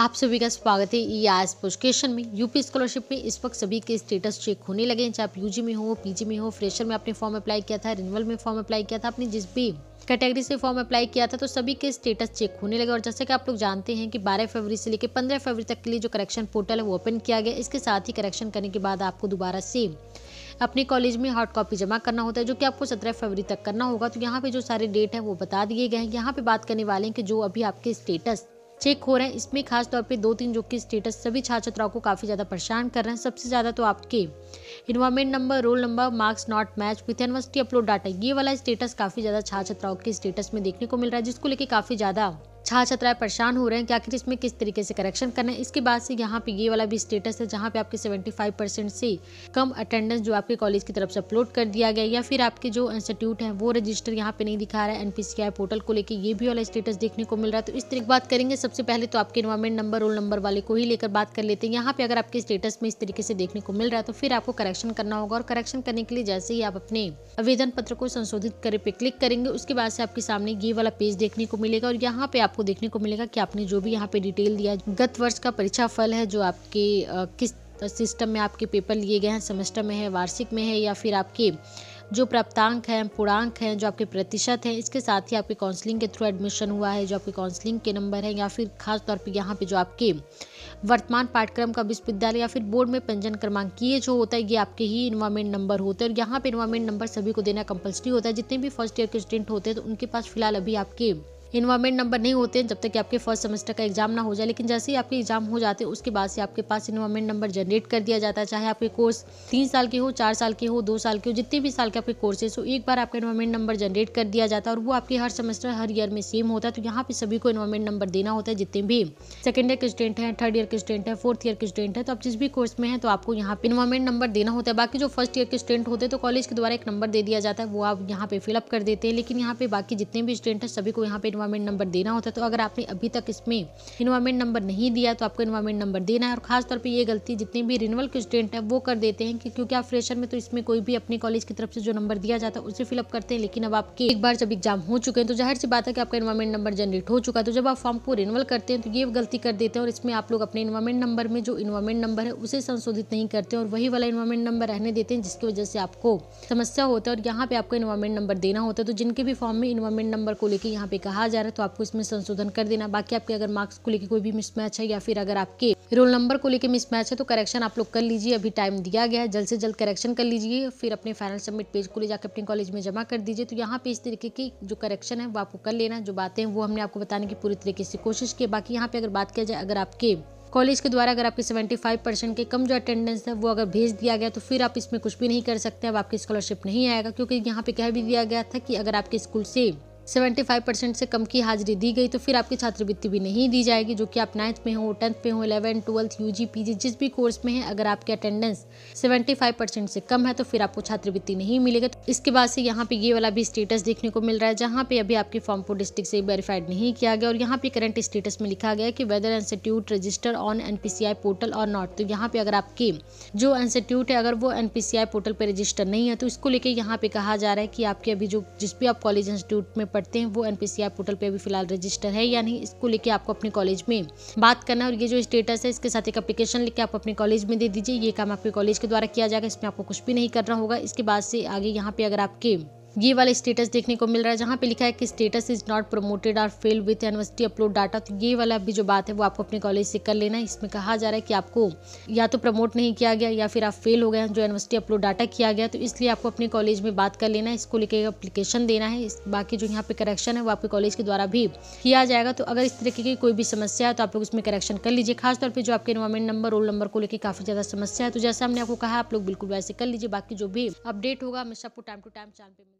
आप सभी का स्वागत है ई आज पोस्टेशन में यूपी स्कॉलरशिप में इस वक्त सभी के स्टेटस चेक होने लगे हैं चाहे आप यूजी में हो पीजी में हो फ्रेशर में आपने फॉर्म अप्लाई किया था रिनवल में फॉर्म अप्लाई किया था आपने जिस भी कैटेगरी से फॉर्म अप्लाई किया था तो सभी के स्टेटस चेक होने लगे और जैसे कि आप लोग जानते हैं कि 12 फरवरी से लेकर 15 फरवरी तक के लिए जो करेक्शन पोर्टल है वो ओपन किया गया इसके साथ ही करेक्शन करने के बाद आपको दोबारा से अपने कॉलेज में हार्ड कॉपी जमा करना होता है जो कि आपको सत्रह फरवरी तक करना होगा तो यहाँ पे जो सारे डेट है वो बता दिए गए हैं यहाँ पे बात करने वाले हैं कि जो अभी आपके स्टेटस चेक हो रहे हैं इसमें खास तौर पे दो तीन जो कि स्टेटस सभी छात्र छात्राओं को काफ़ी ज़्यादा परेशान कर रहे हैं सबसे ज़्यादा तो आपके environment number roll number marks not match with university upload data ये वाला स्टेटस काफ़ी ज़्यादा छात्र छात्राओं के स्टेटस में देखने को मिल रहा है जिसको लेकर काफ़ी ज़्यादा छात्र छात्राएं परेशान हो रहे हैं कि आखिर इसमें किस तरीके से करेक्शन करना है इसके बाद से यहाँ पे ये वाला भी स्टेटस है जहाँ पे आपके 75 परसेंट से कम अटेंडेंस जो आपके कॉलेज की तरफ से अपलोड कर दिया गया या फिर आपके जो इंस्टीट्यूट हैं वो रजिस्टर यहाँ पे नहीं दिखा रहा है एनपीसीआई पोर्टल को लेकर ये भी वाला स्टेटस देखने को मिल रहा है तो इस तरीके बात करेंगे सबसे पहले तो आपके इन्वायरमेंट नंबर रोल नंबर वाले को ही लेकर बात कर लेते हैं यहाँ पे अगर आपके स्टेटस में इस तरीके से देखने को मिल रहा है तो फिर आपको करेक्शन करना होगा और करेक्शन करने के लिए जैसे ही आप अपने आवेदन पत्र को संशोधित करे पे क्लिक करेंगे उसके बाद से आपके सामने ये वाला पेज देखने को मिलेगा और यहाँ पे आप आपको देखने को मिलेगा कि आपने जो भी यहाँ पे डिटेल दिया गत वर्ष का परीक्षा फल है जो आपके किस सिस्टम में आपके पेपर लिए गए हैं सेमेस्टर में है वार्षिक में है या फिर आपके जो प्राप्तांक हैं पूर्णांक हैं जो आपके प्रतिशत हैं इसके साथ ही आपके काउंसलिंग के थ्रू एडमिशन हुआ है जो आपके काउंसलिंग के नंबर हैं या फिर खास तौर पे यहाँ पे जो आपके वर्तमान पाठ्यक्रम का विश्वविद्यालय या फिर बोर्ड में पंजन क्रमांक ये जो होता है ये आपके ही इन्वायरमेंट नंबर होते हैं और यहाँ पे इन्वायरमेंट नंबर सभी को देना कंपल्सरी होता है जितने भी फर्स्ट ईयर के स्टूडेंट होते हैं तो उनके पास फिलहाल अभी आपके इन्वायरमेंट नंबर नहीं होते हैं जब तक कि आपके फर्स्ट सेमेस्टर का एग्जाम ना हो जाए लेकिन जैसे ही आपके एग्जाम हो जाते हैं उसके बाद से आपके पास इन्वायरमेंट नंबर जनरेट कर दिया जाता है चाहे आपके कोर्स तीन साल के हो चार साल के हो दो साल के हो जितने भी साल के आपके कोर्सेज हो एक बार आपका इन्वायरमेंट नंबर जनरेट कर दिया जाता है और वो आपके हर सेमेस्टर हर ईयर में सेम होता है तो यहाँ पे सभी को इन्वायरमेंट नंबर देना होता है जितने भी सेकेंड ईयर के स्टूडेंट हैं थर्ड ईयर के स्टूडेंट हैं फोर्थ ईयर के स्टूडेंट हैं तो आप जिस भी कोर्स में हैं तो आपको यहाँ पे इन्वायरमेंट नंबर देना होता है बाकी जो फर्स्ट ईयर के स्टूडेंट होते हैं तो कॉलेज के द्वारा एक नंबर दे दिया जाता है वो आप यहाँ पे फिलअप कर देते हैं लेकिन यहाँ पे बाकी जितने भी स्टूडेंट हैं सभी को यहाँ पे इन्वायरमेंट नंबर देना होता है तो अगर आपने अभी तक इसमें इन्वायरमेंट नंबर नहीं दिया तो आपको इन्वायरमेंट नंबर देना है और खासतौर पर ये गलती जितने भी रिनवल के स्टूडेंट हैं वो कर देते हैं कि क्योंकि आप फ्रेशर में तो इसमें कोई भी अपने कॉलेज की तरफ से जो नंबर दिया जाता है उसे फिलअप करते हैं लेकिन अब आपके एक बार जब एग्जाम हो चुके हैं तो जाहिर सी बात है कि आपका इन्वायरमेंट नंबर जनरेट हो चुका है तो जब आप फॉर्म को रिनवल करते हैं तो ये गलती कर देते हैं और इसमें आप लोग अपने इन्वायरमेंट नंबर में जो इन्वायरमेंट नंबर है उसे संशोधित नहीं करते और वही वाला इन्वायरमेंट नंबर रहने देते हैं जिसकी वजह से आपको समस्या होता है और यहाँ पे आपको इन्वायरमेंट नंबर देना होता है तो जिनके भी फॉर्म में इन्वायरमेंट नंबर को लेकर यहाँ पे कहा जा रहा है तो आपको इसमें संशोधन कर देना बाकी आपके अगर मार्क्स को लेकर कोई भी मिसमैच है या फिर अगर आपके रोल नंबर को लेकर मिसमैच है तो करेक्शन आप लोग कर लीजिए अभी टाइम दिया गया है जल्द से जल्द करेक्शन कर लीजिए फिर अपने फाइनल सबमिट पेज को ले जाकर अपने कॉलेज में जमा कर दीजिए तो यहाँ पे इस तरीके की जो करेक्शन है वो आपको कर लेना जो बातें वो हमने आपको बताने की पूरी तरीके से कोशिश की बाकी यहाँ पे अगर बात किया जाए अगर आपके कॉलेज के द्वारा अगर आपके 75 परसेंट के कम जो अटेंडेंस है वो अगर भेज दिया गया तो फिर आप इसमें कुछ भी नहीं कर सकते अब आपकी स्कॉलरशिप नहीं आएगा क्योंकि यहाँ पे कह भी दिया गया था कि अगर आपके स्कूल से 75 परसेंट से कम की हाजिरी दी गई तो फिर आपकी छात्रवृत्ति भी नहीं दी जाएगी जो कि आप नाइन्थ में हो टेंथ में हो इलेवन ट्वेल्थ यू जी जिस भी कोर्स में है अगर आपकी अटेंडेंस 75 परसेंट से कम है तो फिर आपको छात्रवृत्ति नहीं मिलेगा तो इसके बाद से यहाँ पे ये वाला भी स्टेटस देखने को मिल रहा है जहाँ पे अभी आपकी फॉर्मपुर डिस्ट्रिक्ट से वेरीफाइड नहीं किया गया और यहाँ पे करंट स्टेटस में लिखा गया कि whether institute register on an portal or not तो यहाँ पे अगर आपके जो इंस्टीट्यूट है अगर वो एन पोर्टल पर रजिस्टर नहीं है तो इसको लेकर यहाँ पे कहा जा रहा है कि आपके अभी जो जिस भी आप कॉलेज इंस्टीट्यूट में पढ़ते हैं वो एन पोर्टल पे भी फिलहाल रजिस्टर है यानी इसको लेके आपको अपने कॉलेज में बात करना और ये जो स्टेटस है इसके साथ एक अप्लीकेशन लेके आप अपने कॉलेज में दे दीजिए ये काम आपके कॉलेज के द्वारा किया जाएगा इसमें आपको कुछ भी नहीं करना होगा इसके बाद से आगे यहाँ पे अगर आपके ये वाला स्टेटस देखने को मिल रहा है जहाँ पे लिखा है कि status is not promoted or fail with university upload data तो ये वाला भी जो बात है वो आपको अपने कॉलेज से कर लेना है इसमें कहा जा रहा है कि आपको या तो प्रमोट नहीं किया गया या फिर आप फेल हो गए हैं जो यूनिवर्सिटी अपलोड डाटा किया गया तो इसलिए आपको अपने कॉलेज में बात कर लेना है इसको लेकर अप्लीकेशन देना है बाकी जो यहाँ पे करेक्शन है वो आपके कॉलेज के द्वारा भी किया जाएगा तो अगर इस तरीके की कोई भी समस्या है तो आप लोग उसमें करेक्शन कर लीजिए खासतौर पर जो आपके इन्वायरमेंट नंबर रोल नंबर को लेकर काफ़ी ज़्यादा समस्या है तो जैसे हमने आपको कहा आप लोग बिल्कुल वैसे कर लीजिए बाकी जो भी अपडेट होगा हमेशा आपको टाइम टू टाइम चैनल पर